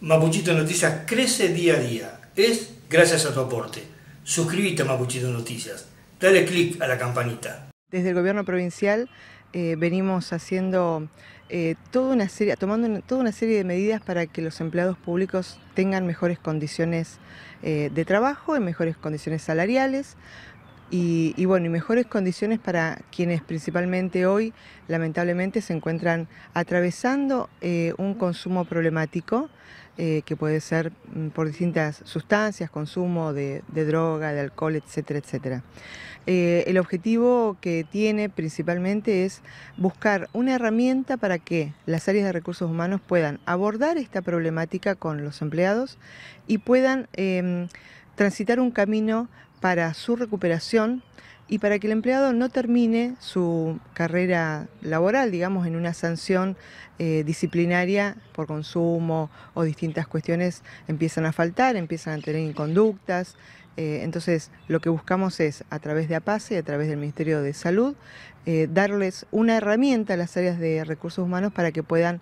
Mapuchito Noticias crece día a día. Es gracias a tu aporte. Suscríbete a Mapuchito Noticias. Dale clic a la campanita. Desde el gobierno provincial eh, venimos haciendo eh, toda una serie, tomando toda una serie de medidas para que los empleados públicos tengan mejores condiciones eh, de trabajo en mejores condiciones salariales y, bueno, y mejores condiciones para quienes principalmente hoy lamentablemente se encuentran atravesando eh, un consumo problemático eh, que puede ser mm, por distintas sustancias, consumo de, droga, de alcohol, etcétera, etcétera. Eh, el objetivo que tiene principalmente es buscar una herramienta para que las áreas de recursos humanos puedan abordar esta problemática con los empleados y puedan em, transitar un camino para su recuperación y para que el empleado no termine su carrera laboral, digamos, en una sanción eh, disciplinaria por consumo o distintas cuestiones, empiezan a faltar, empiezan a tener inconductas. Eh, entonces, lo que buscamos es, a través de APASE y a través del Ministerio de Salud, eh, darles una herramienta a las áreas de recursos humanos para que puedan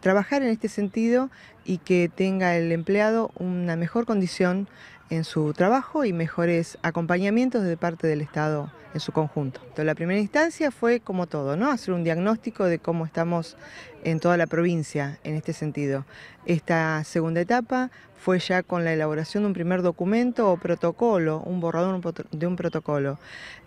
trabajar en este sentido y que tenga el empleado una mejor condición en su trabajo y mejores acompañamientos de parte del Estado en su conjunto. Entonces, la primera instancia fue como todo, ¿no? Hacer un diagnóstico de cómo estamos en toda la provincia en este sentido. Esta segunda etapa fue ya con la elaboración de un primer documento o protocolo, un borrador de un protocolo.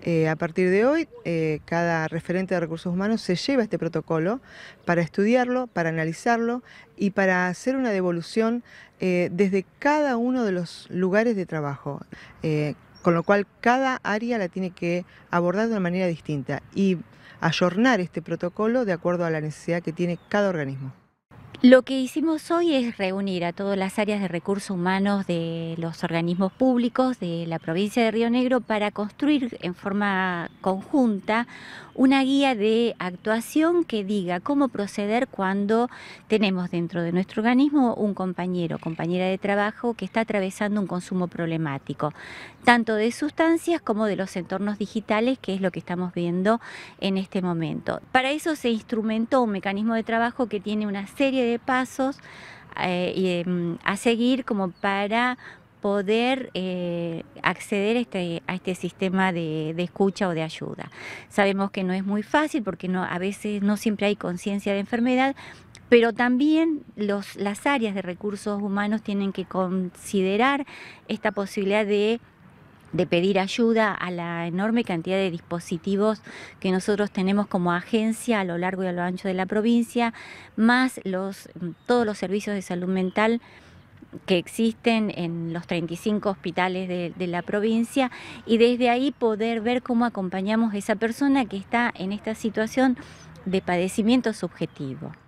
Eh, a partir de hoy, eh, cada referente de recursos humanos se lleva este protocolo para estudiarlo, para analizarlo y para hacer una devolución eh, desde cada uno de los lugares de trabajo con lo cual cada área la tiene que abordar de una manera distinta y ayornar este protocolo de acuerdo a la necesidad que tiene cada organismo. Lo que hicimos hoy es reunir a todas las áreas de recursos humanos de los organismos públicos de la provincia de Río Negro para construir en forma conjunta una guía de actuación que diga cómo proceder cuando tenemos dentro de nuestro organismo un compañero o compañera de trabajo que está atravesando un consumo problemático, tanto de sustancias como de los entornos digitales, que es lo que estamos viendo en este momento. Para eso se instrumentó un mecanismo de trabajo que tiene una serie de pasos eh, em, a seguir como para poder eh, acceder a este, a este sistema de, de, escucha o de ayuda. Sabemos que no es muy fácil porque no, a veces no siempre hay conciencia de enfermedad, pero también los, las áreas de recursos humanos tienen que considerar esta posibilidad de de pedir ayuda a la enorme cantidad de dispositivos que nosotros tenemos como agencia a lo largo y a lo ancho de la provincia, más los, mm, todos los servicios de salud mental que existen en los 35 hospitales de, de, la provincia y desde ahí poder ver cómo acompañamos a esa persona que está en esta situación de padecimiento subjetivo.